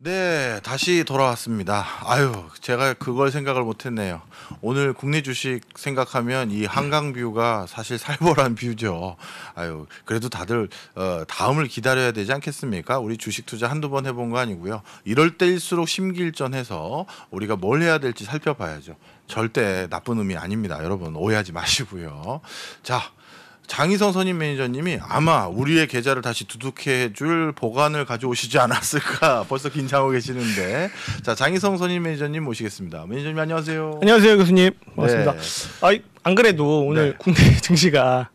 네, 다시 돌아왔습니다. 아유, 제가 그걸 생각을 못했네요. 오늘 국내 주식 생각하면 이 한강 뷰가 사실 살벌한 뷰죠. 아유, 그래도 다들 어, 다음을 기다려야 되지 않겠습니까? 우리 주식 투자 한두 번 해본 거 아니고요. 이럴 때일수록 심기일전해서 우리가 뭘 해야 될지 살펴봐야죠. 절대 나쁜 의미 아닙니다. 여러분 오해하지 마시고요. 자, 장희성 선임 매니저님이 아마 우리의 계좌를 다시 두둑해 줄 보관을 가져오시지 않았을까 벌써 긴장하고 계시는데 자 장희성 선임 매니저님 모시겠습니다. 매니저님 안녕하세요. 안녕하세요 교수님 네. 반갑습니다. 네. 아이, 안 그래도 오늘 네. 국내 증시가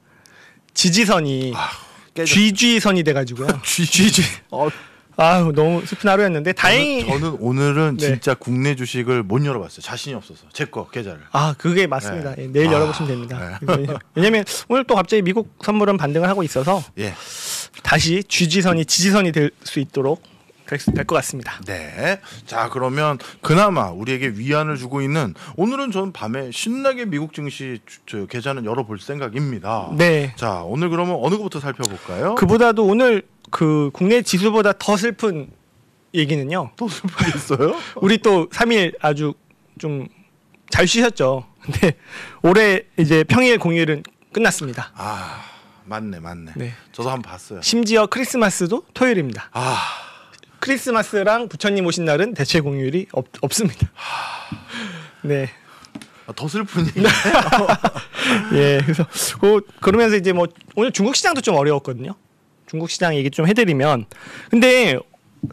지지선이 아, 깨졌... GG선이 돼가지고요. GG 어, 아유 너무 슬픈 하루였는데 다행히 저는, 저는 오늘은 네. 진짜 국내 주식을 못 열어봤어요. 자신이 없어서 제 거 계좌를. 아 그게 맞습니다. 네. 예, 내일 아, 열어보시면 됩니다. 네. 네. 왜냐면 오늘 또 갑자기 미국 선물은 반등을 하고 있어서 예. 다시 주지선이 지지선이 될 수 있도록 될 것 같습니다. 네. 자 그러면 그나마 우리에게 위안을 주고 있는 오늘은 전 밤에 신나게 미국 증시 주, 계좌는 열어볼 생각입니다. 네. 자 오늘 그러면 어느 것부터 살펴볼까요? 그보다도 오늘 그 국내 지수보다 더 슬픈 얘기는요. 또 슬픈 게 있어요? 우리 또 3일 아주 좀 잘 쉬셨죠. 근데 올해 이제 평일 공휴일은 끝났습니다. 아 맞네 맞네. 네. 저도 한번 봤어요. 심지어 크리스마스도 토요일입니다. 아 크리스마스랑 부처님 오신 날은 대체 공휴일이 없, 없습니다. 아... 네. 아, 더 슬픈 얘기. 예, 그래서 어, 그러면서 이제 뭐 오늘 중국 시장도 좀 어려웠거든요. 중국 시장 얘기 좀 해드리면 근데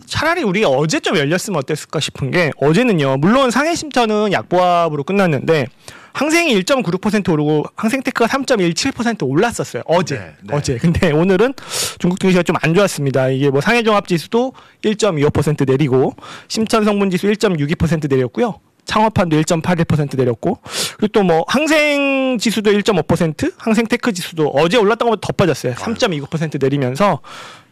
차라리 우리 어제 좀 열렸으면 어땠을까 싶은 게 어제는요 물론 상해 심천은 약보합으로 끝났는데 항생이 1.96% 오르고 항생테크가 3.17% 올랐었어요 어제 네, 네. 어제 근데 오늘은 중국 증시가 좀 안 좋았습니다 이게 뭐 상해 종합지수도 1.25% 내리고 심천 성분지수 1.62% 내렸고요 창업한도 1.81% 내렸고 그리고 또 뭐 항생 지수도 1.5% 항생 테크 지수도 어제 올랐던 것보다 더 빠졌어요. 3.29% 아. 내리면서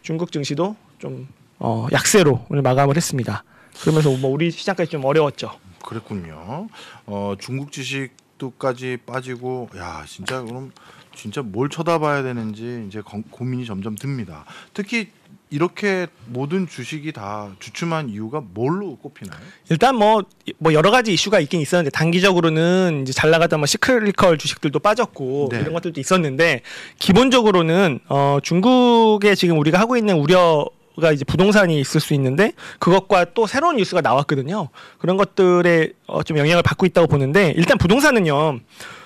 중국 증시도 좀 어, 약세로 오늘 마감을 했습니다. 그러면서 뭐 우리 시장까지 좀 어려웠죠. 그랬군요. 어, 중국 지식도까지 빠지고 야 진짜 그럼 진짜 뭘 쳐다봐야 되는지 이제 고민이 점점 듭니다. 특히 이렇게 모든 주식이 다 주춤한 이유가 뭘로 꼽히나요? 일단 뭐뭐 뭐 여러 가지 이슈가 있긴 있었는데 단기적으로는 이제 잘 나가던 뭐 시클리컬 주식들도 빠졌고 네. 이런 것들도 있었는데 기본적으로는 어 중국에 지금 우리가 하고 있는 우려 가 이제 부동산이 있을 수 있는데 그것과 또 새로운 뉴스가 나왔거든요. 그런 것들에 어, 좀 영향을 받고 있다고 보는데 일단 부동산은요.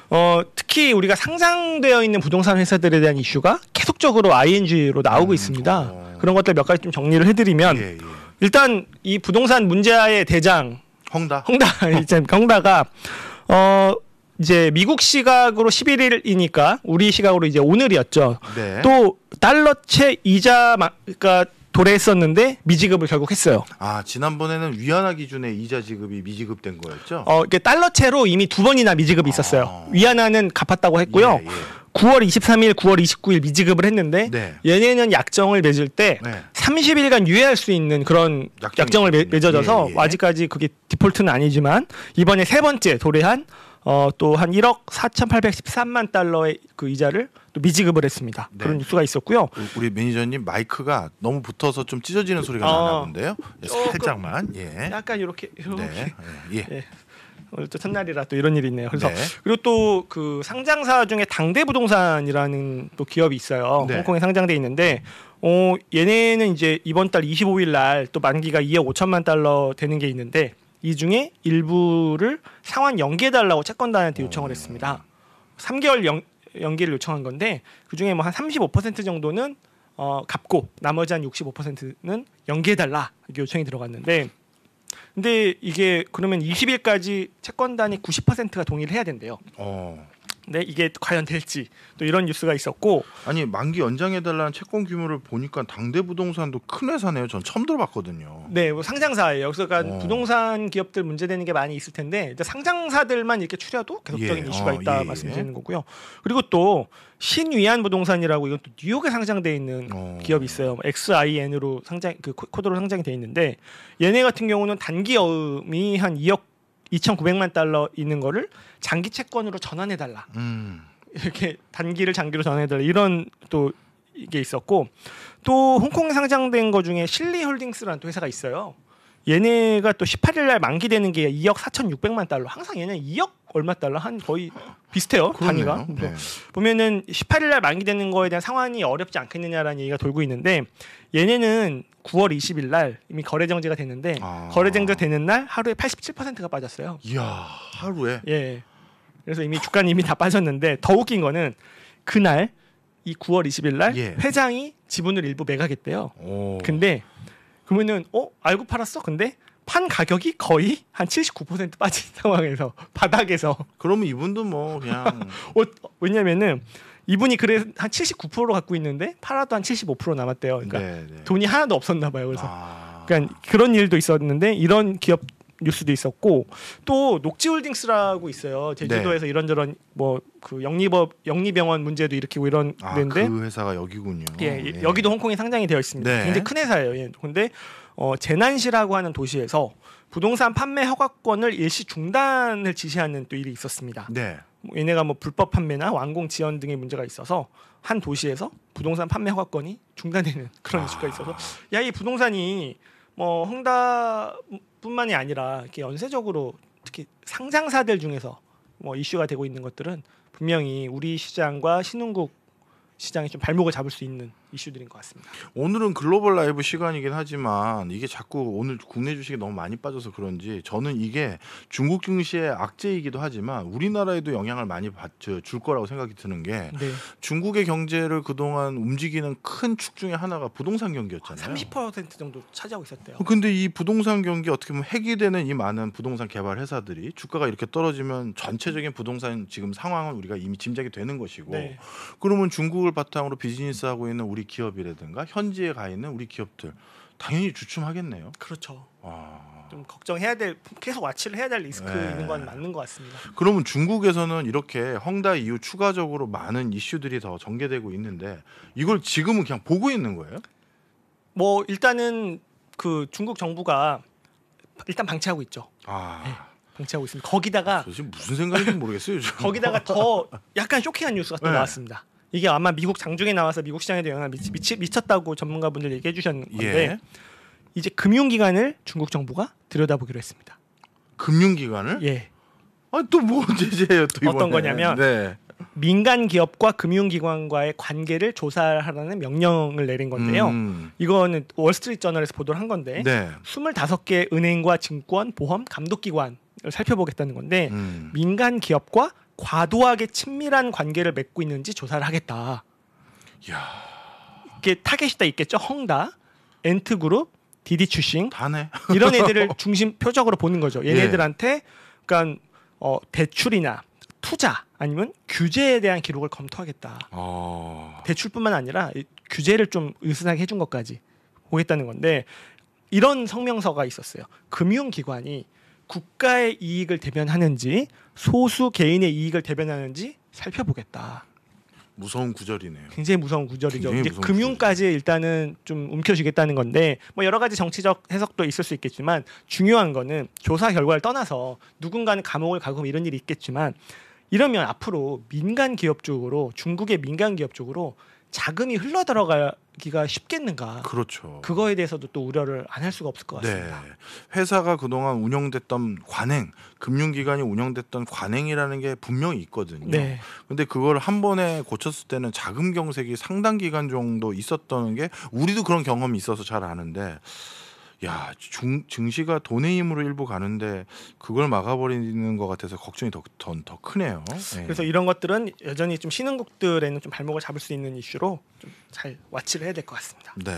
어, 특히 우리가 상장되어 있는 부동산 회사들에 대한 이슈가 계속적으로 ING로 아 나오고 음, 있습니다. 어. 그런 것들 몇 가지 좀 정리를 해드리면 예, 예. 일단 이 부동산 문제의 대장 헝다 헝다 이제 헝다가 어 이제 미국 시각으로 11일이니까 우리 시각으로 이제 오늘이었죠. 네. 또 달러채 이자 그니까 도래했었는데 미지급을 결국 했어요. 아 지난번에는 위안화 기준의 이자 지급이 미지급된 거였죠? 어 이게 달러채로 이미 두 번이나 미지급이 있었어요. 아. 위안화는 갚았다고 했고요. 예, 예. 9월 23일, 9월 29일 미지급을 했는데 네. 연예는 약정을 맺을 때 네. 30일간 유예할 수 있는 그런 약정을 매, 맺어져서 예, 예, 예. 아직까지 그게 디폴트는 아니지만 이번에 세 번째 도래한 어, 또한 1억 4,813만 달러의 그 이자를 또 미지급을 했습니다. 네. 그런 뉴스가 있었고요. 우리 매니저님 마이크가 너무 붙어서 좀 찢어지는 소리가 어, 나는데요 네, 예, 살짝만. 예. 약간 이렇게. 이렇게. 네. 예. 예. 오늘 또 첫날이라 또 이런 일이 있네요. 그래서 네. 그리고 또 그 상장사 중에 당대 부동산이라는 또 기업이 있어요. 네. 홍콩에 상장돼 있는데 어 얘네는 이제 이번 달 25일 날 또 만기가 2억 5천만 달러 되는 게 있는데 이 중에 일부를 상환 연기해 달라고 채권단한테 음. 요청을 오. 했습니다. 3개월 연, 연기를 요청한 건데 그 중에 뭐 한 35% 정도는 어 갚고 나머지 한 65%는 연기해 달라 요청이 들어갔는데 근데 이게 그러면 20일까지 채권단이 90%가 동의를 해야 된대요. 어. 네, 이게 과연 될지 또 이런 뉴스가 있었고 아니 만기 연장해달라는 채권 규모를 보니까 당대 부동산도 큰 회사네요. 전 처음 들어봤거든요. 네, 뭐 상장사예요. 그래서 그러니까 어. 부동산 기업들 문제되는 게 많이 있을 텐데 이제 상장사들만 이렇게 추려도 계속적인 예, 이슈가 어, 있다 예, 말씀드리는 예. 거고요. 그리고 또 신위안 부동산이라고 이건 또 뉴욕에 상장돼 있는 어. 기업이 있어요. 뭐 XIN으로 상장 그 코드로 상장이 돼 있는데 얘네 같은 경우는 단기 어음이 한 2억 2,900만 달러 있는 거를 장기 채권으로 전환해 달라. 음. 이렇게 단기를 장기로 전환해 달라. 이런 또 이게 있었고 또 홍콩에 상장된 거 중에 실리 홀딩스라는 또 회사가 있어요. 얘네가 또 18일 날 만기되는 게 2억 4,600만 달러. 항상 얘네 2억 얼마 달러 한 거의 비슷해요 그러네요. 단위가. 네. 뭐 보면은 18일 날 만기되는 거에 대한 상황이 어렵지 않겠느냐라는 얘기가 돌고 있는데 얘네는 9월 20일 날 이미 거래 정지가 됐는데 아. 거래 정지 되는 날 하루에 87%가 빠졌어요. 이야 하루에. 예. 그래서 이미 주가는 이미 다 빠졌는데 더 웃긴 거는 그날 이 9월 20일 날 예. 회장이 지분을 일부 매각했대요. 오. 근데 그러면은 어 알고 팔았어 근데 판 가격이 거의 한 79% 빠진 상황에서 바닥에서 그러면 이분도 뭐 그냥 어, 왜냐면은 이분이 그래 한 79% 갖고 있는데 팔아도 한 75% 남았대요. 그러니까 네네. 네. 돈이 하나도 없었나 봐요. 그래서 아... 그러니까 그런 일도 있었는데 이런 기업 뉴스도 있었고 또 녹지홀딩스라고 있어요. 제주도에서 네. 이런저런 뭐 그 영리법 영리병원 문제도 일으키고 아, 이런 데인데 그 회사가 여기군요. 예, 예, 예. 여기도 홍콩에 상장이 되어 있습니다. 네. 굉장히 큰 회사예요. 예. 근데 어, 재난시라고 하는 도시에서 부동산 판매 허가권을 일시 중단을 지시하는 또 일이 있었습니다. 네. 뭐 얘네가 뭐 불법 판매나 완공 지연 등의 문제가 있어서 한 도시에서 부동산 판매 허가권이 중단되는 그런 아... 이슈가 있어서 야 이 부동산이 뭐 흥다뿐만이 아니라 이렇게 연쇄적으로 특히 상장사들 중에서 뭐 이슈가 되고 있는 것들은 분명히 우리 시장과 신흥국 시장이 좀 발목을 잡을 수 있는 이슈들인 것 같습니다. 오늘은 글로벌 라이브 시간이긴 하지만 이게 자꾸 오늘 국내 주식이 너무 많이 빠져서 그런지 저는 이게 중국 증시의 악재이기도 하지만 우리나라에도 영향을 많이 받, 줄 거라고 생각이 드는 게 네. 중국의 경제를 그동안 움직이는 큰 축 중에 하나가 부동산 경기였잖아요. 30% 정도 차지하고 있었대요. 어, 근데 이 부동산 경기 어떻게 보면 해이되는이 많은 부동산 개발 회사들이 주가가 이렇게 떨어지면 전체적인 부동산 지금 상황은 우리가 이미 짐작이 되는 것이고 네. 그러면 중국을 바탕으로 비즈니스하고 있는 우리 우리 기업이라든가 현지에 가 있는 우리 기업들 당연히 주춤하겠네요. 그렇죠. 와. 아. 좀 걱정해야 될 계속 와치를 해야 될 리스크 네. 있는 건 맞는 것 같습니다. 그러면 중국에서는 이렇게 헝다 이후 추가적으로 많은 이슈들이 더 전개되고 있는데 이걸 지금은 그냥 보고 있는 거예요? 뭐 일단은 그 중국 정부가 일단 방치하고 있죠. 아. 네. 방치하고 있습니다. 거기다가 아, 무슨 생각인지 모르겠어요. 거기다가 더 약간 쇼킹한 뉴스가 또 네. 나왔습니다. 이게 아마 미국 장중에 나와서 미국 시장에도 영향을 미치, 미치, 미쳤다고 전문가분들 얘기해 주셨는데 예. 이제 금융기관을 중국 정부가 들여다보기로 했습니다. 금융기관을? 예. 아또뭐 제재예요 또 어떤 거냐면 네. 민간 기업과 금융기관과의 관계를 조사하라는 명령을 내린 건데요. 음. 이거는 월스트리트저널에서 보도를 한 건데 네. 25개 은행과 증권, 보험, 감독기관을 살펴보겠다는 건데 음. 민간 기업과 과도하게 친밀한 관계를 맺고 있는지 조사를 하겠다. 야. 이게 타겟이 다 있겠죠. 헝다, 엔트 그룹, 디디 추싱 다네. 이런 애들을 중심 표적으로 보는 거죠. 얘네들한테 그러니까 어, 대출이나 투자 아니면 규제에 대한 기록을 검토하겠다. 어... 대출뿐만 아니라 규제를 좀느스하게 해준 것까지 보겠다는 건데 이런 성명서가 있었어요. 금융기관이 국가의 이익을 대변하는지 소수 개인의 이익을 대변하는지 살펴보겠다. 무서운 구절이네요. 굉장히 무서운 구절이죠. 굉장히 무서운 금융까지 구절이죠. 일단은 좀 움켜쥐겠다는 건데 뭐 여러 가지 정치적 해석도 있을 수 있겠지만 중요한 거는 조사 결과를 떠나서 누군가는 감옥을 가고 뭐 이런 일이 있겠지만 이러면 앞으로 민간 기업 쪽으로 중국의 민간 기업 쪽으로 자금이 흘러 들어가기가 쉽겠는가? 그렇죠. 그거에 대해서도 또 우려를 안 할 수가 없을 것 같습니다. 네. 회사가 그동안 운영됐던 관행, 금융기관이 운영됐던 관행이라는 게 분명히 있거든요. 네. 근데 그걸 한 번에 고쳤을 때는 자금 경색이 상당 기간 정도 있었던 게 우리도 그런 경험이 있어서 잘 아는데 야, 중, 증시가 돈의 힘으로 일부 가는데 그걸 막아버리는 것 같아서 걱정이 더, 더, 더 크네요. 네. 그래서 이런 것들은 여전히 좀 신흥국들에는 좀 발목을 잡을 수 있는 이슈로 좀 잘 와치를 해야 될 것 같습니다. 네.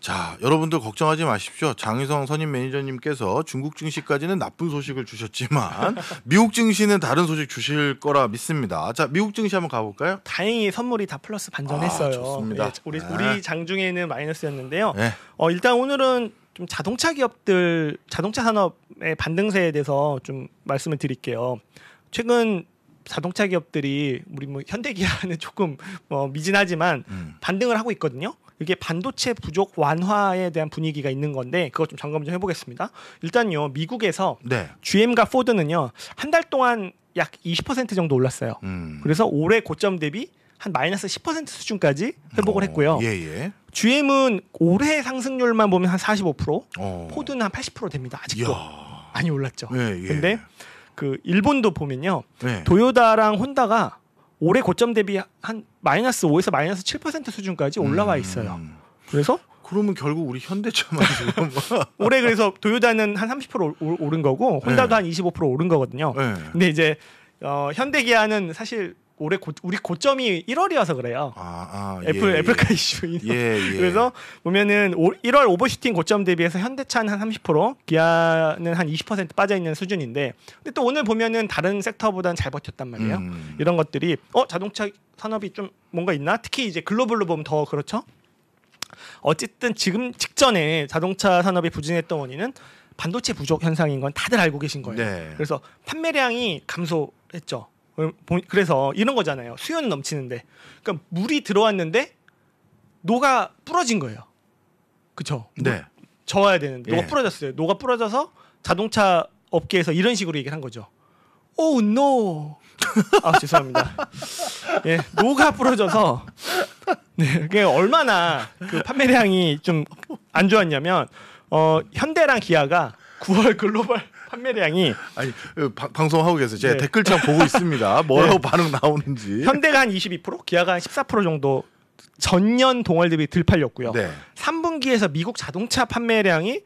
자, 여러분들 걱정하지 마십시오. 장희성 선임 매니저님께서 중국 증시까지는 나쁜 소식을 주셨지만 미국 증시는 다른 소식 주실 거라 믿습니다. 자, 미국 증시 한번 가볼까요? 다행히 선물이 다 플러스 반전했어요. 아, 좋습니다. 네, 우리, 네. 우리 장중에는 마이너스였는데요. 네. 어, 일단 오늘은 좀 자동차 기업들 자동차 산업의 반등세에 대해서 좀 말씀을 드릴게요. 최근 자동차 기업들이 우리 뭐 현대기아는 조금 뭐 미진하지만 음. 반등을 하고 있거든요. 이게 반도체 부족 완화에 대한 분위기가 있는 건데 그것 좀 점검 좀 해보겠습니다. 일단요 미국에서 네. GM과 포드는요 한 달 동안 약 20% 정도 올랐어요. 음. 그래서 올해 고점 대비 한 마이너스 10% 수준까지 회복을 어, 했고요. 예, 예. GM은 올해 상승률만 보면 한 45%, 어. 포드는 한 80% 됩니다. 아직도 야 많이 올랐죠. 예, 예. 근데 그 일본도 보면요. 예. 도요다랑 혼다가 올해 고점 대비 한 마이너스 5에서 마이너스 7% 수준까지 올라와 음. 있어요. 음. 그래서 그러면 결국 우리 현대차만 지금 뭐. 올해 그래서 도요다는 한 30% 오른 거고 혼다도 한25% 오른 거거든요. 네. 근데 이제 어, 현대기아는 사실 올해 고, 우리 고점이 1월이어서 그래요. 아, 아, 애플 예, 예. 애플카 예. 이슈인. 예, 예. 그래서 보면은 오, 1월 오버슈팅 고점 대비해서 현대차는 한 30%, 기아는 한 20% 빠져 있는 수준인데, 근데 또 오늘 보면은 다른 섹터보다는 잘 버텼단 말이에요. 음. 이런 것들이 어 자동차 산업이 좀 뭔가 있나? 특히 이제 글로벌로 보면 더 그렇죠. 어쨌든 지금 직전에 자동차 산업이 부진했던 원인은 반도체 부족 현상인 건 다들 알고 계신 거예요. 네. 그래서 판매량이 감소했죠. 그래서 이런 거잖아요. 수요는 넘치는데, 그러니까 물이 들어왔는데 노가 부러진 거예요. 그렇죠? 네. 저어야 되는데 예. 노가 부러졌어요. 노가 부러져서 자동차 업계에서 이런 식으로 얘기를 한 거죠. 오 oh, 노. No. 아 죄송합니다. 예, 노가 부러져서 네, 그게 얼마나 그 판매량이 좀 안 좋았냐면 어 현대랑 기아가 9월 글로벌 판매량이 아니 어, 바, 방송하고 계세요. 제가 네. 댓글창 보고 있습니다. 뭐라고 네. 반응 나오는지. 현대가 한 22%, 기아가 한 14% 정도 전년 동월 대비 들 팔렸고요. 네. 3분기에서 미국 자동차 판매량이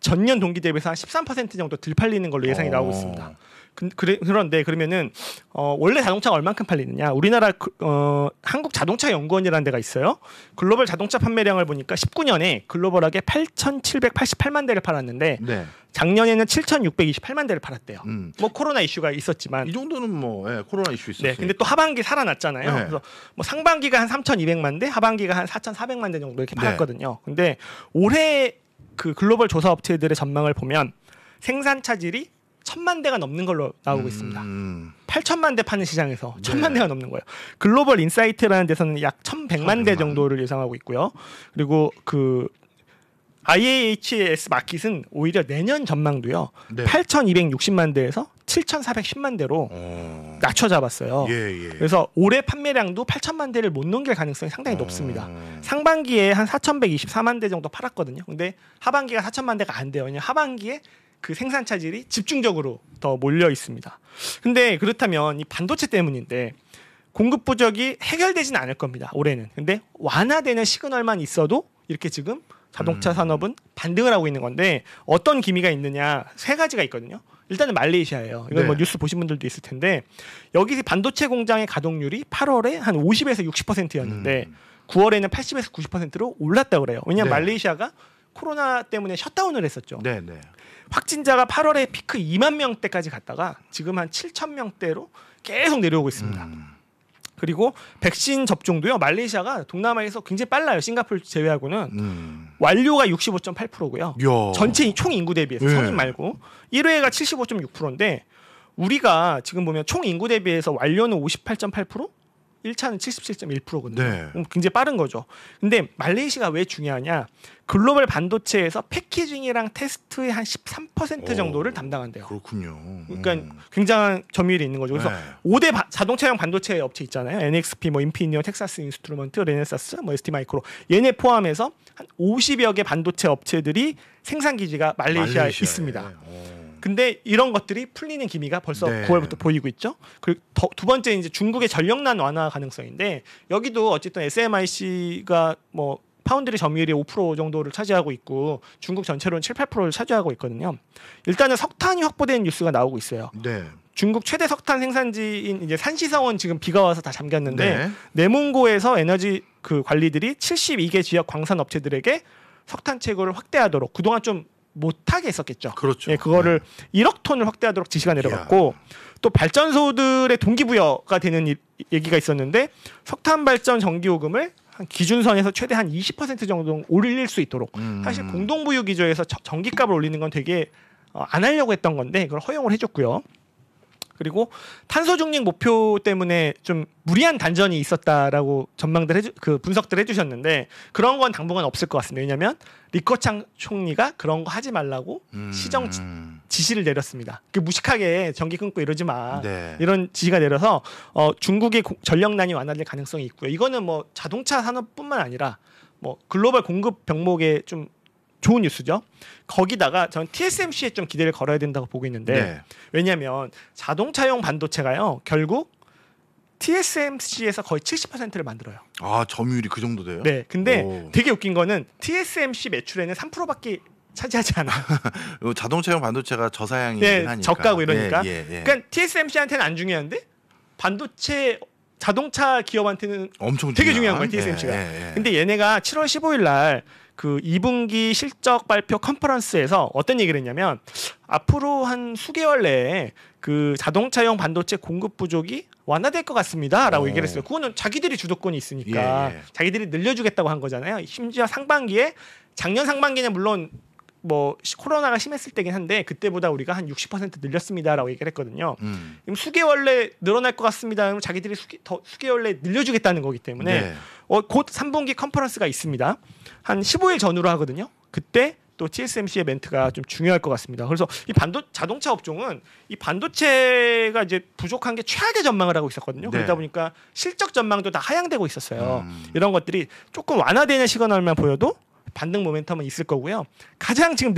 전년 동기 대비해서 한13% 정도 들 팔리는 걸로 예상이 오. 나오고 어. 있습니다. 그, 런데 그러면은 어, 원래 자동차가 얼만큼 팔리느냐? 우리나라 그, 어, 한국 자동차 연구원이라는 데가 있어요. 글로벌 자동차 판매량을 보니까 19년에 글로벌하게 8,788만 대를 팔았는데 네. 작년에는 7,628만 대를 팔았대요. 음. 뭐 코로나 이슈가 있었지만 이 정도는 뭐 예, 코로나 이슈 있었어요. 네, 근데 또 하반기 살아났잖아요. 네. 그래서 뭐 상반기가 한 3,200만 대, 하반기가 한 4,400만 대 정도 이렇게 네. 팔았거든요. 근데 올해 그 글로벌 조사 업체들의 전망을 보면 생산 차질이 천만 대가 넘는 걸로 나오고 음. 있습니다. 음. 8천만 대 파는 시장에서 네. 천만 대가 넘는 거예요. 글로벌 인사이트라는 데서는 약 1,100만 대 정도를 예상하고 있고요. 그리고 그 IAHS 마켓은 오히려 내년 전망도요. 네. 8,260만 대에서 7,410만 대로 어... 낮춰 잡았어요. 예, 예. 그래서 올해 판매량도 8천만 대를 못 넘길 가능성이 상당히 어... 높습니다. 상반기에 한 4,124만 대 정도 팔았거든요. 근데 하반기가 4천만 대가 안 돼요. 왜냐면 하반기에 그 생산 차질이 집중적으로 더 몰려 있습니다. 근데 그렇다면 이 반도체 때문인데 공급 부족이 해결되진 않을 겁니다. 올해는. 근데 완화되는 시그널만 있어도 이렇게 지금 자동차 음. 산업은 반등을 하고 있는 건데 어떤 기미가 있느냐 세 가지가 있거든요. 일단은 말레이시아예요. 이건 뭐 네. 뭐 뉴스 보신 분들도 있을 텐데 여기서 반도체 공장의 가동률이 8월에 한 50에서 60%였는데 음. 9월에는 80에서 90%로 올랐다 그래요. 왜냐하면 네. 말레이시아가 코로나 때문에 셧다운을 했었죠. 네, 네. 확진자가 8월에 피크 2만 명대까지 갔다가 지금 한 7천 명대로 계속 내려오고 있습니다. 음. 그리고 백신 접종도요. 말레이시아가 동남아에서 굉장히 빨라요. 싱가폴 제외하고는 음. 완료가 65.8%고요. 요. 전체 총 인구 대비해서 예. 성인 말고 1회가 75.6%인데 우리가 지금 보면 총 인구 대비해서 완료는 58.8%, 1차는 77.1%거든요. 네. 굉장히 빠른 거죠. 근데 말레이시아가 왜 중요하냐? 글로벌 반도체에서 패키징이랑 테스트의 한 13% 정도를 오, 담당한대요. 그렇군요. 그러니까 음. 굉장한 점유율이 있는 거죠. 그래서 네. 5대 바, 자동차용 반도체 업체 있잖아요. NXP, 뭐 인피니언, 텍사스 인스트루먼트, 레네사스, 뭐 ST 마이크로 얘네 포함해서 한 50여 개 반도체 업체들이 생산 기지가 말레이시아에, 말레이시아 있습니다. 오. 근데 이런 것들이 풀리는 기미가 벌써 네. 9월부터 보이고 있죠. 그리고 더, 두 번째 이제 중국의 전력난 완화 가능성인데 여기도 어쨌든 SMIC가 뭐 파운드리 점유율이 5% 정도를 차지하고 있고 중국 전체로는 7, 8%를 차지하고 있거든요. 일단은 석탄이 확보된 뉴스가 나오고 있어요. 네. 중국 최대 석탄 생산지인 이제 산시성은 지금 비가 와서 다 잠겼는데 네. 내몽고에서 에너지 그 관리들이 72개 지역 광산 업체들에게 석탄 채굴을 확대하도록 그동안 좀 못하게 했었겠죠. 그렇죠. 예, 그거를 네. 1억 톤을 확대하도록 지시가 내려갔고 이야. 또 발전소들의 동기부여가 되는 일, 얘기가 있었는데 석탄 발전 전기요금을 한 기준선에서 최대 한 20% 정도 올릴 수 있도록 음. 사실 공동부유 기조에서 전기값을 올리는 건 되게 어, 안 하려고 했던 건데 그걸 허용을 해줬고요. 그리고 탄소 중립 목표 때문에 좀 무리한 단전이 있었다라고 전망들 해주, 그 분석들 해주셨는데 그런 건 당분간 없을 것 같습니다. 왜냐하면 리커창 총리가 그런 거 하지 말라고 음. 시정 지, 지시를 내렸습니다. 그 무식하게 전기 끊고 이러지 마 네. 이런 지시가 내려서 어, 중국의 고, 전력난이 완화될 가능성이 있고요. 이거는 뭐 자동차 산업뿐만 아니라 뭐 글로벌 공급 병목에 좀 좋은 뉴스죠. 거기다가 저는 TSMC에 좀 기대를 걸어야 된다고 보고 있는데 네. 왜냐하면 자동차용 반도체가요 결국 TSMC에서 거의 70%를 만들어요. 아 점유율이 그 정도 돼요? 네. 근데 오. 되게 웃긴 거는 TSMC 매출에는 3%밖에 차지하지 않아. 자동차용 반도체가 저사양이긴 네, 하니까. 저가고 이러니까. 예, 예, 예. 그러니까 TSMC한테는 안 중요한데 반도체 자동차 기업한테는 엄청 되게 중요한, 중요한 거예요 예, TSMC가. 예, 예. 근데 얘네가 7월 15일 날그 2분기 실적 발표 컨퍼런스에서 어떤 얘기를 했냐면 앞으로 한 수개월 내에 그 자동차용 반도체 공급 부족이 완화될 것 같습니다라고 오. 얘기를 어. 했어요. 그거는 자기들이 주도권이 있으니까 예, 예. 자기들이 늘려주겠다고 한 거잖아요. 심지어 상반기에 작년 상반기는 물론 뭐 코로나가 심했을 때긴 한데 그때보다 우리가 한 60% 늘렸습니다라고 얘기를 했거든요. 음. 수개월 내 늘어날 것 같습니다. 그럼 자기들이 수개, 더 수개월 내 늘려주겠다는 거기 때문에 네. 어, 곧 3분기 컨퍼런스가 있습니다. 한 15일 전후로 하거든요. 그때 또 TSMC의 멘트가 좀 중요할 것 같습니다. 그래서 이 반도 자동차 업종은 이 반도체가 이제 부족한 게 최악의 전망을 하고 있었거든요. 네. 그러다 보니까 실적 전망도 다 하향되고 있었어요. 음. 이런 것들이 조금 완화되는 시그널만 보여도 반등 모멘텀은 있을 거고요. 가장 지금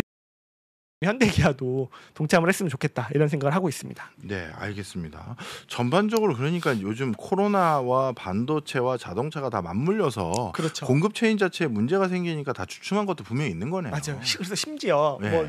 현대기아도 동참을 했으면 좋겠다 이런 생각을 하고 있습니다. 네, 알겠습니다. 전반적으로 그러니까 요즘 코로나와 반도체와 자동차가 다 맞물려서 그렇죠. 공급 체인 자체에 문제가 생기니까 다 주춤한 것도 분명히 있는 거네요. 맞아요. 그래서 심지어 네. 뭐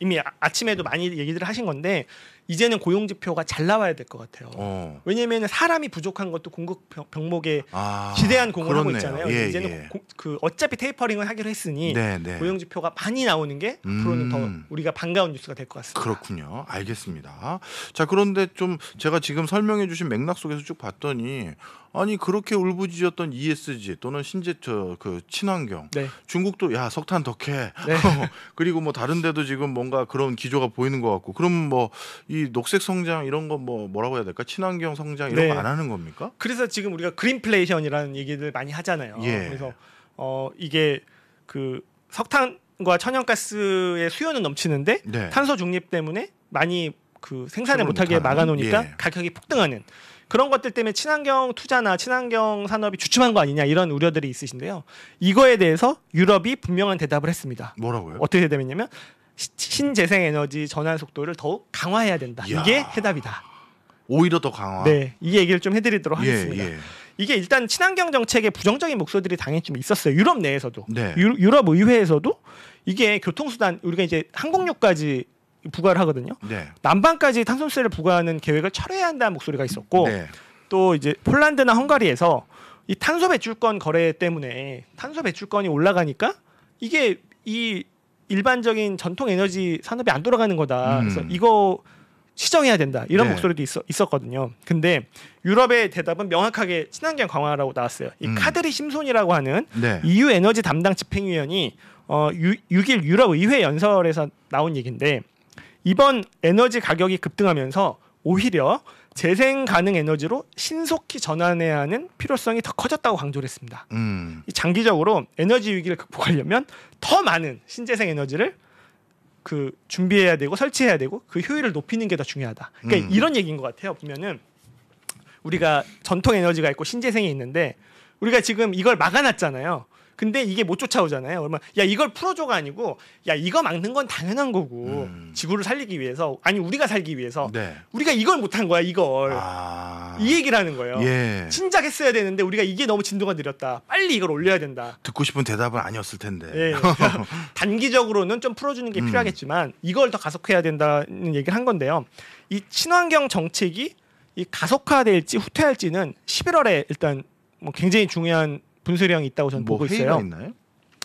이미 아, 아침에도 많이 얘기들을 하신 건데 이제는 고용 지표가 잘 나와야 될 것 같아요. 어. 왜냐하면 사람이 부족한 것도 공급 병목에 아, 지대한 공을 하고 있잖아요. 예, 이제는 예. 고, 그 어차피 테이퍼링을 하기로 했으니 네, 네. 고용 지표가 많이 나오는 게 음. 앞으로는 더 우리가 반가운 뉴스가 될 것 같습니다. 그렇군요. 알겠습니다. 자 그런데 좀 제가 지금 설명해주신 맥락 속에서 쭉 봤더니 아니 그렇게 울부짖었던 ESG 또는 신제처그 친환경 네. 중국도 야 석탄 덕해 네. 그리고 뭐 다른데도 지금 뭔가 그런 기조가 보이는 것 같고 그럼 뭐이 이 녹색 성장 이런 거뭐 뭐라고 해야 될까 친환경 성장 이런 네. 거안 하는 겁니까? 그래서 지금 우리가 그린플레이션이라는 얘기를 많이 하잖아요. 예. 그래서 어 이게 그 석탄과 천연가스의 수요는 넘치는데 네. 탄소 중립 때문에 많이 그 생산을 못하게 막아놓으니까 예. 가격이 폭등하는 그런 것들 때문에 친환경 투자나 친환경 산업이 주춤한 거 아니냐 이런 우려들이 있으신데요. 이거에 대해서 유럽이 분명한 대답을 했습니다. 뭐라고요? 어떻게 대냐면 신재생 에너지 전환 속도를 더욱 강화해야 된다. 이야. 이게 해답이다. 오히려 더 강화. 네, 이 얘기를 좀 해드리도록 예, 하겠습니다. 예. 이게 일단 친환경 정책에 부정적인 목소리들이 당연히 좀 있었어요. 유럽 내에서도, 네. 유, 럽 의회에서도 이게 교통수단 우리가 이제 항공료까지 부과를 하거든요. 네. 난방까지 탄소세를 부과하는 계획을 철회해야 한다는 목소리가 있었고, 네. 또 이제 폴란드나 헝가리에서 이 탄소 배출권 거래 때문에 탄소 배출권이 올라가니까 이게 이 일반적인 전통 에너지 산업이 안 돌아가는 거다. 음. 그래서 이거 시정해야 된다. 이런 네. 목소리도 있어, 있었거든요. 근데 유럽의 대답은 명확하게 친환경 강화라고 나왔어요. 이 음. 카드리 심손이라고 하는 네. EU 에너지 담당 집행위원이 어, 유, 6일 유럽 의회 연설에서 나온 얘기인데 이번 에너지 가격이 급등하면서 오히려 재생 가능 에너지로 신속히 전환해야 하는 필요성이 더 커졌다고 강조를 했습니다. 음. 장기적으로 에너지 위기를 극복하려면 더 많은 신재생 에너지를 그 준비해야 되고 설치해야 되고 그 효율을 높이는 게 더 중요하다. 그러니까 음. 이런 얘기인 것 같아요. 보면은 우리가 전통 에너지가 있고 신재생이 있는데 우리가 지금 이걸 막아놨잖아요. 근데 이게 못 쫓아오잖아요. 얼마 야 이걸 풀어줘가 아니고 야 이거 막는 건 당연한 거고 음. 지구를 살리기 위해서 아니 우리가 살기 위해서 네. 우리가 이걸 못한 거야 이걸 아. 이 얘기를 하는 거예요. 예. 진작 했어야 되는데 우리가 이게 너무 진도가 느렸다. 빨리 이걸 올려야 된다. 듣고 싶은 대답은 아니었을 텐데. 예. 그러니까 단기적으로는 좀 풀어주는 게 음. 필요하겠지만 이걸 더 가속해야 된다는 얘기를 한 건데요. 이 친환경 정책이 이 가속화될지 후퇴할지는 11월에 일단 뭐 굉장히 중요한 분수령이 있다고 저는 뭐 보고 있어요. 있나요?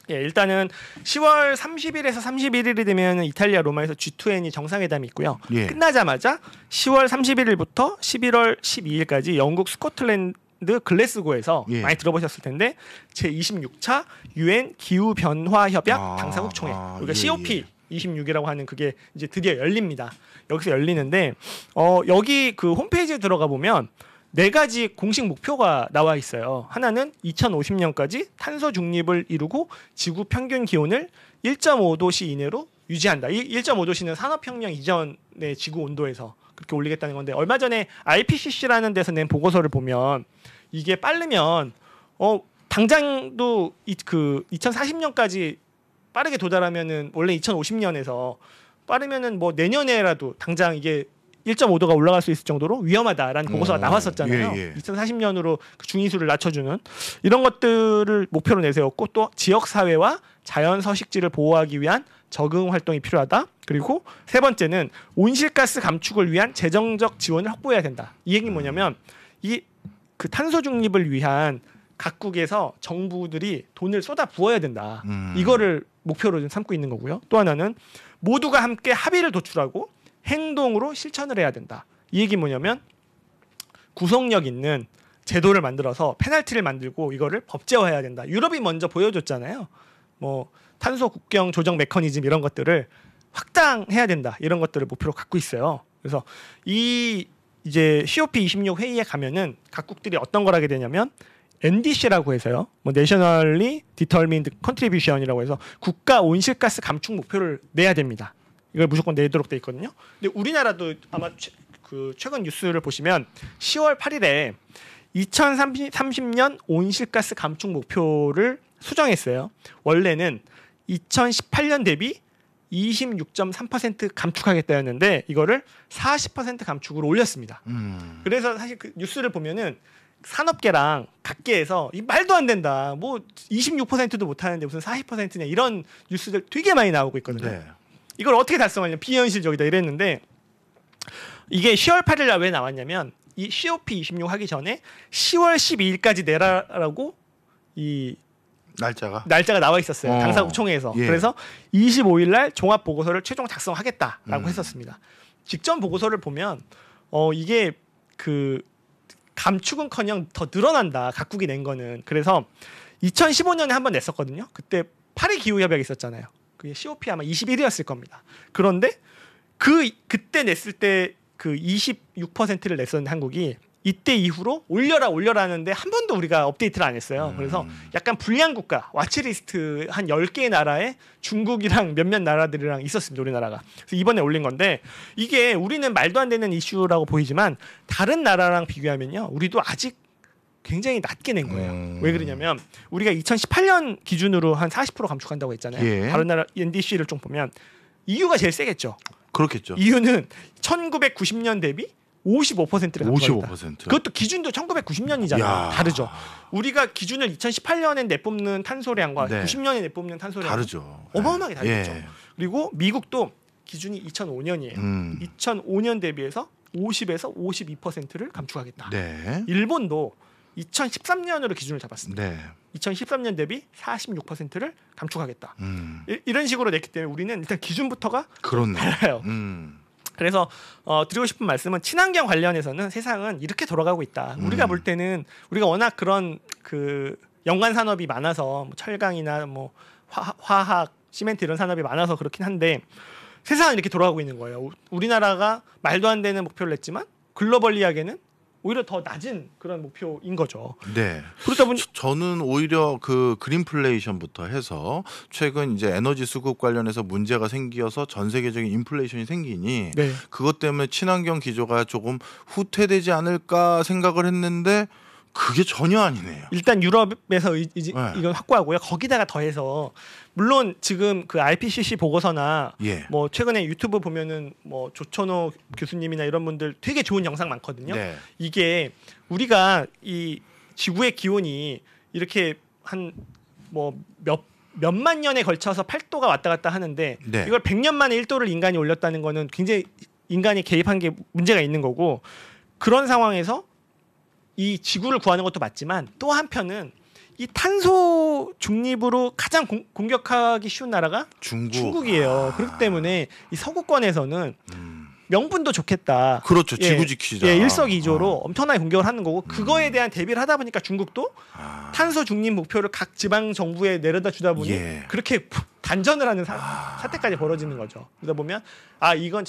예, 일단은 10월 30일에서 31일이 되면 이탈리아 로마에서 G20이 정상회담이 있고요. 예. 끝나자마자 10월 31일부터 11월 12일까지 영국 스코틀랜드 글래스고에서 예. 많이 들어보셨을 텐데 제 26차 유엔 기후 변화 협약 아, 당사국 총회 아, 그러니까 예, COP 26이라고 예. 하는 그게 이제 드디어 열립니다. 여기서 열리는데 어 여기 그 홈페이지에 들어가 보면 네 가지 공식 목표가 나와 있어요. 하나는 2050년까지 탄소 중립을 이루고 지구 평균 기온을 1.5도씨 이내로 유지한다. 이 1.5도씨는 산업혁명 이전의 지구 온도에서 그렇게 올리겠다는 건데 얼마 전에 IPCC라는 데서 낸 보고서를 보면 이게 빠르면 어 당장도 이, 그 2040년까지 빠르게 도달하면은 원래 2050년에서 빠르면은 뭐 내년에라도 당장 이게 1.5도가 올라갈 수 있을 정도로 위험하다라는 음. 보고서가 음. 나왔었잖아요. 예, 예. 2040년으로 그 중위수를 낮춰주는 이런 것들을 목표로 내세웠고 또 지역 사회와 자연 서식지를 보호하기 위한 적응 활동이 필요하다. 그리고 세 번째는 온실가스 감축을 위한 재정적 지원을 확보해야 된다. 이 얘기는 뭐냐면 이 그 탄소 중립을 위한 각국에서 정부들이 돈을 쏟아 부어야 된다. 음. 이거를 목표로 좀 삼고 있는 거고요. 또 하나는 모두가 함께 합의를 도출하고 행동으로 실천을 해야 된다. 이 얘기 뭐냐면 구속력 있는 제도를 만들어서 페널티를 만들고 이거를 법제화해야 된다. 유럽이 먼저 보여줬잖아요. 뭐 탄소 국경 조정 메커니즘 이런 것들을 확장해야 된다. 이런 것들을 목표로 갖고 있어요. 그래서 이 이제 COP 26 회의에 가면은 각국들이 어떤 걸 하게 되냐면 NDC라고 해서요. 뭐 Nationally Determined Contribution이라고 해서 국가 온실가스 감축 목표를 내야 됩니다. 이걸 무조건 내도록 돼 있거든요. 근데 우리나라도 아마 최, 그 최근 뉴스를 보시면 10월 8일에 2030년 온실가스 감축 목표를 수정했어요. 원래는 2018년 대비 26.3% 감축하겠다였는데 이거를 40% 감축으로 올렸습니다. 음. 그래서 사실 그 뉴스를 보면은 산업계랑 각계에서 이 말도 안 된다. 뭐 26%도 못 하는데 무슨 40%냐 이런 뉴스들 되게 많이 나오고 있거든요. 네. 이걸 어떻게 달성하냐 비현실적이다 이랬는데 이게 10월 8일 날 왜 나왔냐면 이 COP26 하기 전에 10월 12일까지 내라라고 이 날짜가 날짜가 나와 있었어요. 어. 당사국총회에서. 예. 그래서 25일 날 종합 보고서를 최종 작성하겠다라고 음. 했었습니다. 직전 보고서를 보면 어 이게 그 감축은커녕 더 늘어난다. 각국이 낸 거는. 그래서 2015년에 한 번 냈었거든요. 그때 파리 기후 협약이 있었잖아요. 그게 COP 아마 21이었을 겁니다. 그런데 그 그때 냈을 때 그 26%를 냈었는데 한국이 이때 이후로 올려라 올려라 하는데 한 번도 우리가 업데이트를 안 했어요. 음. 그래서 약간 불량 국가 와치리스트 한1 0개의 나라에 중국이랑 몇몇 나라들이랑 있었습니다. 우리나라가. 그래서 이번에 올린 건데 이게 우리는 말도 안 되는 이슈라고 보이지만 다른 나라랑 비교하면요. 우리도 아직 굉장히 낮게 낸 거예요. 음. 왜 그러냐면 우리가 2018년 기준으로 한 40% 감축한다고 했잖아요. 예. 다른 나라 NDC를 좀 보면 이유가 제일 세겠죠. 그렇겠죠. EU는 1990년 대비 55%를 감소했다. 55%. 그것도 기준도 1990년이잖아요. 야. 다르죠. 우리가 기준을 2018년에 내뿜는 탄소량과 네. 90년에 내뿜는 탄소량 다르죠. 어마어마하게 네. 다르죠. 예. 그리고 미국도 기준이 2005년이에요. 음. 2005년 대비해서 50에서 52%를 감축하겠다. 네. 일본도 2013년으로 기준을 잡았습니다. 네. 2013년 대비 46%를 감축하겠다. 음. 이, 런 식으로 냈기 때문에 우리는 일단 기준부터가 그 달라요. 음. 그래서 어, 드리고 싶은 말씀은 친환경 관련해서는 세상은 이렇게 돌아가고 있다. 음. 우리가 볼 때는 우리가 워낙 그런 그 연관 산업이 많아서 뭐 철강이나 뭐 화, 화학, 시멘트 이런 산업이 많아서 그렇긴 한데 세상은 이렇게 돌아가고 있는 거예요. 우리나라가 말도 안 되는 목표를 냈지만 글로벌리하게는 오히려 더 낮은 그런 목표인 거죠. 네. 그렇다 보니 저는 오히려 그 그린플레이션부터 해서 최근 이제 에너지 수급 관련해서 문제가 생기어서전 세계적인 인플레이션이 생기니 네. 그것 때문에 친환경 기조가 조금 후퇴되지 않을까 생각을 했는데 그게 전혀 아니네요. 일단 유럽에서 이, 이 네. 이건 확고하고요. 거기다가 더해서 물론 지금 그 IPCC 보고서나 예. 뭐 최근에 유튜브 보면은 뭐 조천호 교수님이나 이런 분들 되게 좋은 영상 많거든요. 네. 이게 우리가 이 지구의 기온이 이렇게 한 뭐 몇 몇만 년에 걸쳐서 8도가 왔다 갔다 하는데 네. 이걸 100년 만에 1도를 인간이 올렸다는 거는 굉장히 인간이 개입한 게 문제가 있는 거고 그런 상황에서 이 지구를 구하는 것도 맞지만 또 한편은 이 탄소 중립으로 가장 공, 격하기 쉬운 나라가 중국. 이에요 아. 그렇기 때문에 이 서구권에서는 음. 명분도 좋겠다. 그렇죠. 예, 지구 지키자. 예, 일석이조로 어. 엄청나게 공격을 하는 거고 그거에 음. 대한 대비를 하다 보니까 중국도 아. 탄소 중립 목표를 각 지방 정부에 내려다 주다 보니 예. 그렇게 단전을 하는 사, 아. 사태까지 벌어지는 거죠. 그러다 보면 아 이건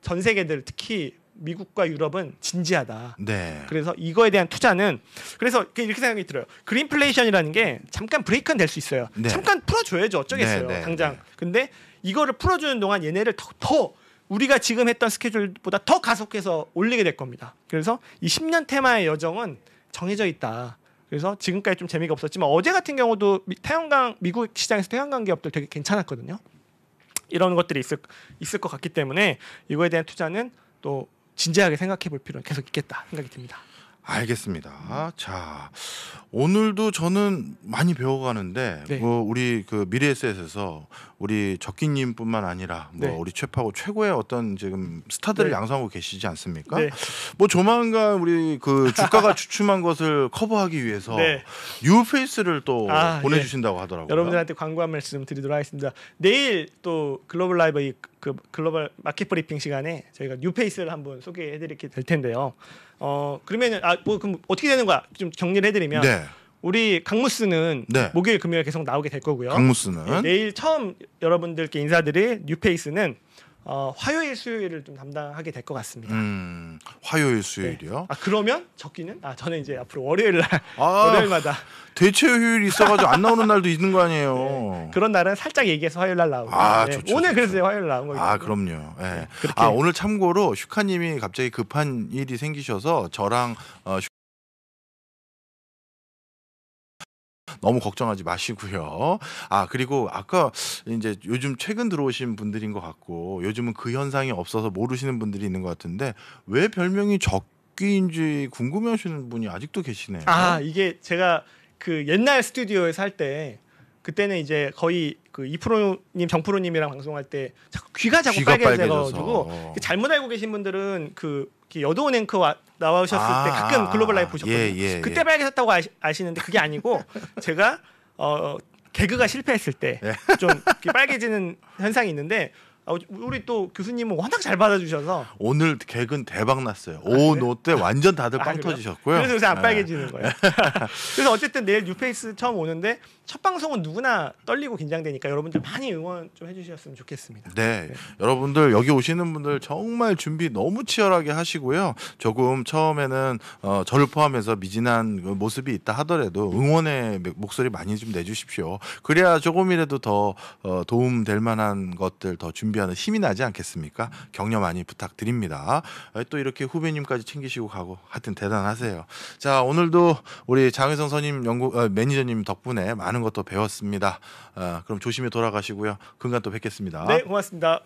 전 세계들 특히 미국과 유럽은 진지하다. 네. 그래서 이거에 대한 투자는 그래서 그 이렇게 생각이 들어요. 그린플레이션이라는 게 잠깐 브레이크는 될 수 있어요. 네. 잠깐 풀어줘야죠. 어쩌겠어요. 네, 네 당장. 네. 근데 이거를 풀어주는 동안 얘네를 더, 더 우리가 지금 했던 스케줄보다 더 가속해서 올리게 될 겁니다. 그래서 이 10년 테마의 여정은 정해져 있다. 그래서 지금까지 좀 재미가 없었지만 어제 같은 경우도 태양광 미국 시장에서 태양광 기업들 되게 괜찮았거든요. 이런 것들이 있을 있을 것 같기 때문에 이거에 대한 투자는 또 진지하게 생각해 볼 필요는 계속 있겠다 생각이 듭니다. 알겠습니다. 자, 오늘도 저는 많이 배워가는데, 네. 뭐 우리 그 미래에셋에서 우리 적기님뿐만 아니라 뭐 네. 우리 최파고 최고의 어떤 지금 스타들을 네. 양성하고 계시지 않습니까? 네. 뭐 조만간 우리 그 주가가 주춤한 것을 커버하기 위해서 뉴페이스를 네. 또 아, 예. 보내주신다고 하더라고요. 여러분들한테 광고 한 말씀 드리도록 하겠습니다. 내일 또 글로벌 라이브 이그 글로벌 마켓 브리핑 시간에 저희가 뉴페이스를 한번 소개해드릴게될 텐데요. 어 그러면은 아뭐 그럼 어떻게 되는 거야? 좀 정리를 해드리면. 네. 우리 강무스는 네. 목요일 금요일 계속 나오게 될 거고요. 강무스는 예, 내일 처음 여러분들께 인사드릴 뉴페이스는 어, 화요일 수요일을 좀 담당하게 될 것 같습니다. 음, 화요일 네. 수요일이요? 네. 아 그러면 적기는 아 저는 이제 앞으로 월요일 날 아, 월요일마다 대체 휴일 있어가지고 안 나오는 날도 있는 거 아니에요? 네. 그런 날은 살짝 얘기해서 화요일 날 나오고 아, 네. 좋죠, 오늘 좋죠. 그래서 화요일 나온 거예요. 아 그럼요. 예. 네. 아 오늘 참고로 슈카님이 갑자기 급한 일이 생기셔서 저랑 어, 너무 걱정하지 마시고요. 아 그리고 아까 이제 요즘 최근 들어오신 분들인 것 같고 요즘은 그 현상이 없어서 모르시는 분들이 있는 것 같은데 왜 별명이 적기인지 궁금해하시는 분이 아직도 계시네요. 아 이게 제가 그 옛날 스튜디오에살때 그때는 이제 거의 그 이프로님 정프로님이랑 방송할 때 자꾸 귀가 자꾸 귀가 빨개져가지고 어. 잘못 알고 계신 분들은 그 여도원 앵커 와, 나와오셨을 아, 때 가끔 글로벌 라이브 보셨거든요. 예, 예, 그때 예. 빨개졌다고 아시, 아시는데 그게 아니고 제가 어 개그가 실패했을 때좀 예. 빨개지는 현상이 있는데 아, 우리 또 교수님은 워낙 잘 받아주셔서 오늘 개근 대박 났어요. 아, 오노 그래? 때 완전 다들 빵 아, 터지셨고요. 그래서 요새 안 네. 빨개지는 거예요. 그래서 어쨌든 내일 뉴페이스 처음 오는데 첫 방송은 누구나 떨리고 긴장되니까 여러분들 많이 응원 좀 해주셨으면 좋겠습니다. 네, 네. 여러분들 여기 오시는 분들 정말 준비 너무 치열하게 하시고요. 조금 처음에는 어, 저를 포함해서 미진한 그 모습이 있다 하더라도 응원의 목소리 많이 좀 내주십시오. 그래야 조금이라도 더 어, 도움 될 만한 것들 더 준비. 준비하는 힘이 나지 않겠습니까? 격려 많이 부탁드립니다. 또 이렇게 후배님까지 챙기시고 가고 하여튼 대단하세요. 자 오늘도 우리 장혜성 선임 연구 어, 매니저님 덕분에 많은 것도 배웠습니다. 어, 그럼 조심히 돌아가시고요. 금간 또 뵙겠습니다. 네 고맙습니다.